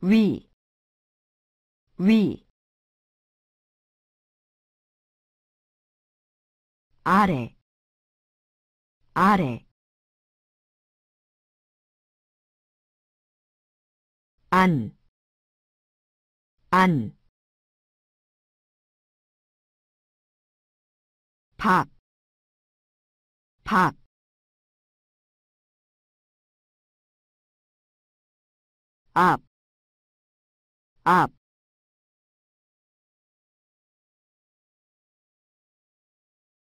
위, 위, 아래, 아래, 안, 안, 밥, 밥, 앞, 앞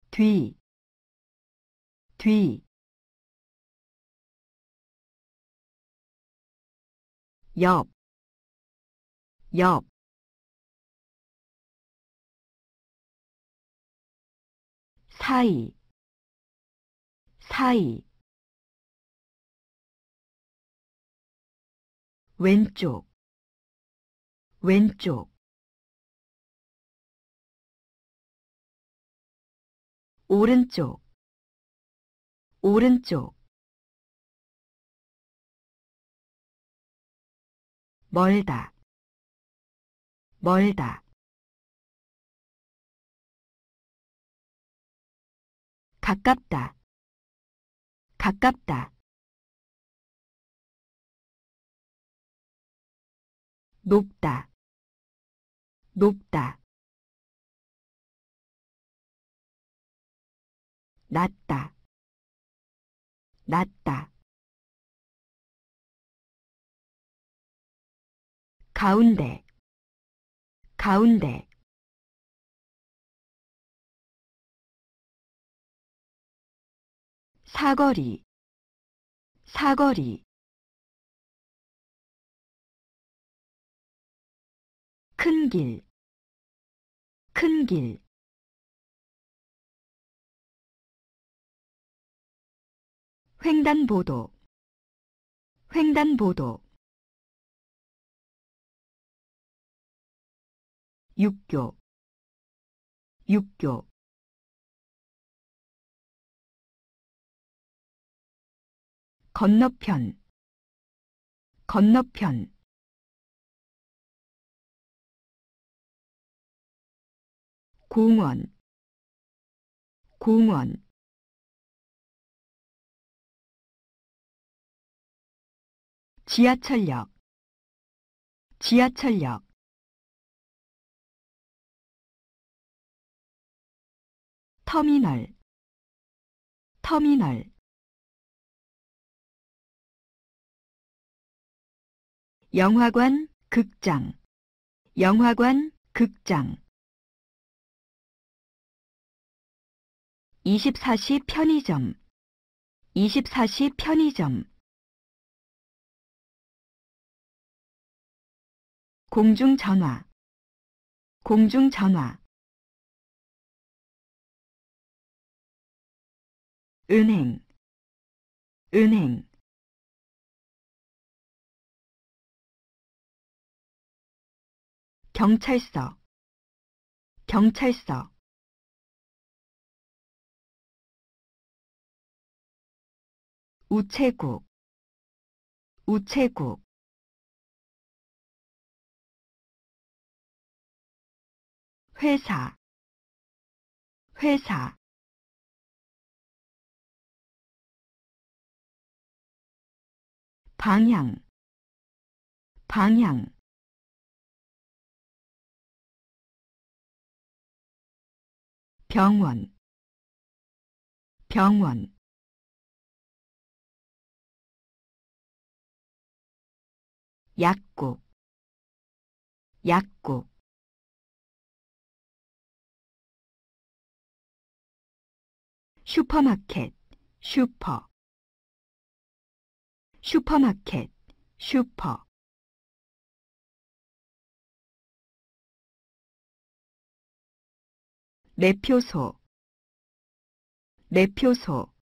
뒤, 뒤, 옆, 옆, 사이, 사이, 왼쪽, 왼쪽 오른쪽 오른쪽 멀다 멀다 가깝다 가깝다 높다 높다 낮다 낮다 가운데 가운데 사거리 사거리 큰 길, 큰 길. 횡단보도, 횡단보도. 육교, 육교. 건너편, 건너편. 공원 공원 지하철역 지하철역 터미널 터미널 영화관 극장 영화관 극장 24시 편의점 24시 편의점 공중전화 공중전화 은행 은행 경찰서 경찰서 우체국 우체국 회사 회사 방향 방향 병원 병원 약국 약국 슈퍼마켓 슈퍼 슈퍼마켓 슈퍼 내표소 내표소